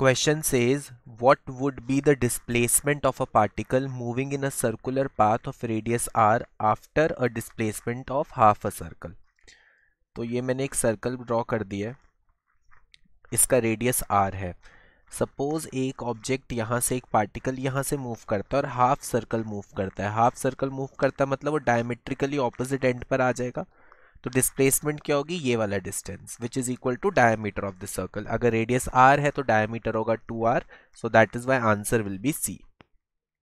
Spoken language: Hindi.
Question says, what would be the displacement of a particle moving in a circular path of radius r after a displacement of half a circle? तो ये मैंने एक सर्कल ड्रॉ कर दिया है इसका रेडियस r है सपोज़ एक ऑब्जेक्ट यहाँ से एक पार्टिकल यहाँ से मूव करता है और हाफ सर्कल मूव करता है हाफ सर्कल मूव करता है मतलब वो डायमेट्रिकली ऑपोजिट एंड पर आ जाएगा तो डिस्प्लेसमेंट क्या होगी ये वाला distance which is equal to diameter of the circle अगर रेडियस आर है तो डायमीटर होगा two r so that is why answer will be C